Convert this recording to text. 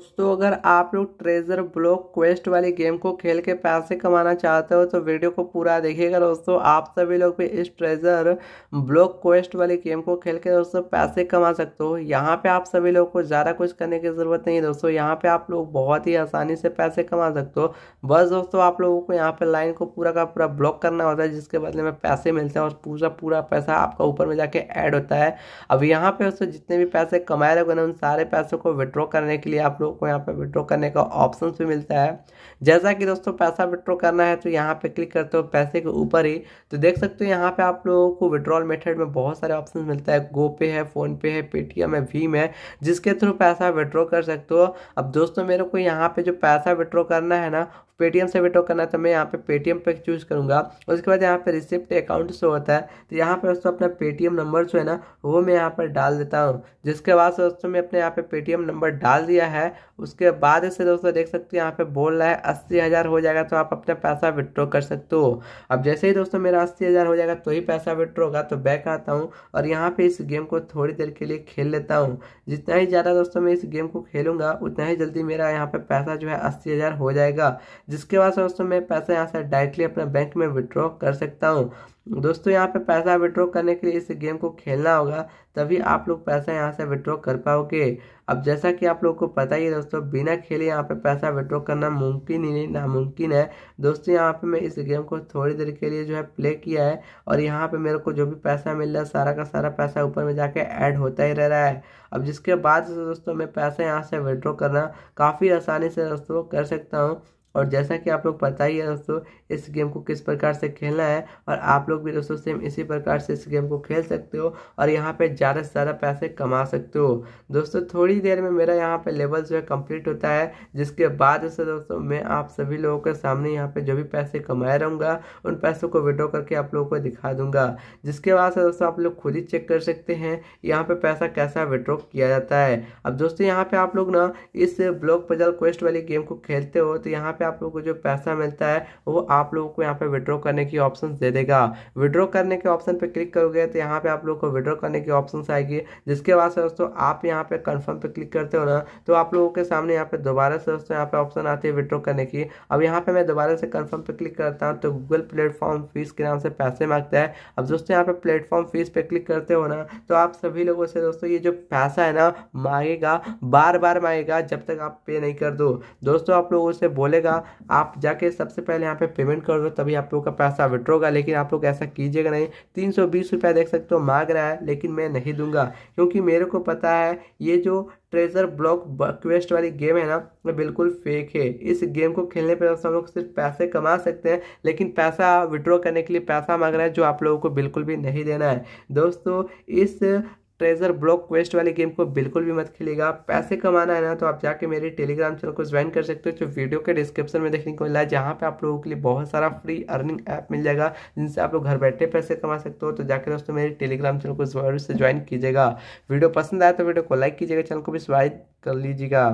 दोस्तों अगर आप लोग ट्रेजर ब्लॉक क्वेस्ट वाली गेम को खेल के पैसे कमाना चाहते हो तो वीडियो को पूरा देखिएगा दोस्तों आप सभी लोग भी इस ट्रेजर ब्लॉक क्वेस्ट वाली गेम को खेल के दोस्तों पैसे कमा सकते हो यहाँ पे आप सभी लोग को ज़्यादा कुछ करने की ज़रूरत नहीं है दोस्तों यहाँ पे आप लोग बहुत ही आसानी से पैसे कमा सकते हो बस दोस्तों आप लोगों को यहाँ पर लाइन को पूरा का पूरा ब्लॉक करना होता है जिसके बदले में पैसे मिलते हैं और पूरा पूरा पैसा आपका ऊपर में जाके ऐड होता है अब यहाँ पे दोस्तों जितने भी पैसे कमाए रहे उन सारे पैसों को विड्रॉ करने के लिए आप लोग लोगों को यहाँ पे विड्रॉ करने का ऑप्शन भी मिलता है जैसा कि दोस्तों पैसा विड्रॉ करना है तो यहाँ पे क्लिक करते हो पैसे के ऊपर ही तो देख सकते हो यहाँ पे आप लोगों को विड्रॉल मेथड में बहुत सारे ऑप्शन मिलता है गोपे है फ़ोनपे है पेटीएम है भीम है जिसके थ्रू पैसा विड्रॉ कर सकते हो अब दोस्तों मेरे को यहाँ पे जो पैसा विड्रॉ करना है ना पेटीएम से विड्रॉ करना है तो मैं यहाँ पे पेटीएम पे चूज़ करूँगा उसके बाद यहाँ पे रिसिप्ट अकाउंट शो होता है तो यहाँ पे दोस्तों अपना पेटीएम नंबर जो है ना वो मैं यहाँ पर डाल देता हूँ जिसके बाद दोस्तों मैं अपने यहाँ पे पेटीएम नंबर डाल दिया है है उसके बाद इसे दोस्तों देख सकते हो यहाँ पे बोल रहा है अस्सी हज़ार हो जाएगा तो आप अपना पैसा विड्रॉ कर सकते हो अब जैसे ही दोस्तों मेरा अस्सी हज़ार हो जाएगा तो ही पैसा विड्रॉ होगा तो बैक आता हूँ और यहाँ पे इस गेम को थोड़ी देर के लिए खेल लेता हूँ जितना ही ज़्यादा दोस्तों मैं इस गेम को खेलूँगा उतना ही जल्दी मेरा यहाँ पर पैसा जो है अस्सी हो जाएगा जिसके बाद दोस्तों मैं पैसा यहाँ से डायरेक्टली अपने बैंक में विड्रॉ कर सकता हूँ दोस्तों यहाँ पे पैसा विड्रॉ करने के लिए इस गेम को खेलना होगा तभी आप लोग पैसा यहाँ से विड्रॉ कर पाओगे अब जैसा कि आप लोग को पता ही है दोस्तों बिना खेले यहाँ पे पैसा विड्रॉ करना मुमकिन ही नहीं नामुमकिन है दोस्तों यहाँ पे मैं इस गेम को थोड़ी देर के लिए जो है प्ले किया है और यहाँ पे मेरे को जो भी पैसा मिल रहा है सारा का सारा पैसा ऊपर में जाके ऐड होता ही रह रहा है अब जिसके बाद दोस्तों मैं पैसा यहाँ से विड्रॉ करना काफ़ी आसानी से दोस्तों कर सकता हूँ और जैसा कि आप लोग पता ही है दोस्तों इस गेम को किस प्रकार से खेलना है और आप लोग भी दोस्तों सेम इसी प्रकार से इस गेम को खेल सकते हो और यहाँ पे ज़्यादा से ज़्यादा पैसे कमा सकते हो दोस्तों थोड़ी देर में मेरा यहाँ पे लेवल जो है कंप्लीट होता है जिसके बाद से दोस्तों मैं आप सभी लोगों के सामने यहाँ पर जो भी पैसे कमाए रहूँगा उन पैसों को विड्रॉ करके आप लोगों को दिखा दूंगा जिसके बाद से दोस्तों आप लोग खुद ही चेक कर सकते हैं यहाँ पर पैसा कैसा विड्रॉ किया जाता है अब दोस्तों यहाँ पर आप लोग ना इस ब्लॉक पजल क्वेस्ट वाली गेम को खेलते हो तो यहाँ पे आप लोगों को जो पैसा मिलता है वो आप लोगों को यहाँ पे विड्रॉ करने की ऑप्शन दे देगा विड्रॉ करने के ऑप्शन पे क्लिक करोगे तो यहाँ पे आप लोग को विड्रॉ करने की ऑप्शन आएगी जिसके बाद से दोस्तों आप यहाँ पे कन्फर्म पे क्लिक करते हो ना तो आप लोगों के सामने यहाँ पे दोबारा से दोस्तों यहाँ पे ऑप्शन आती है विड्रॉ करने की अब यहाँ पे मैं दोबारा से कन्फर्म पे क्लिक करता हूँ तो गूगल प्लेटफॉर्म फीस के नाम से पैसे मांगता है अब दोस्तों यहाँ पे प्लेटफॉर्म फीस पे क्लिक करते हो ना तो आप सभी लोगों से दोस्तों ये जो पैसा है ना मांगेगा बार बार मांगेगा जब तक आप पे नहीं कर दो दोस्तों आप लोगों से बोलेगा जाएगा आप जाके सबसे पहले यहाँ पे पेमेंट कर दो तभी आप लोग का पैसा विड्रो होगा लेकिन आप लोग ऐसा कीजिएगा नहीं तीन सौ बीस रुपया देख सकते हो मांग रहा है लेकिन मैं नहीं दूंगा क्योंकि मेरे को पता है ये जो ट्रेजर ब्लॉक क्वेस्ट वाली गेम है ना वो बिल्कुल फेक है इस गेम को खेलने पर हम लोग सिर्फ पैसे कमा सकते हैं लेकिन पैसा विड्रॉ करने के लिए पैसा मांग रहा है जो आप लोगों को बिल्कुल भी नहीं देना है दोस्तों इस ट्रेजर ब्लॉक क्वेस्ट वाले गेम को बिल्कुल भी मत खेलेगा पैसे कमाना है ना तो आप जाके मेरे टेलीग्राम चैनल को ज्वाइन कर सकते हो जो वीडियो के डिस्क्रिप्शन में देखने को मिला है जहाँ पे आप लोगों के लिए बहुत सारा फ्री अर्निंग ऐप मिल जाएगा जिनसे आप लोग घर बैठे पैसे कमा सकते हो तो जाके दोस्तों मेरे टेलीग्राम चैनल को जरूर से ज्वाइन कीजिएगा वीडियो पसंद आया तो वीडियो को लाइक कीजिएगा चैनल को भी स्वाइप कर लीजिएगा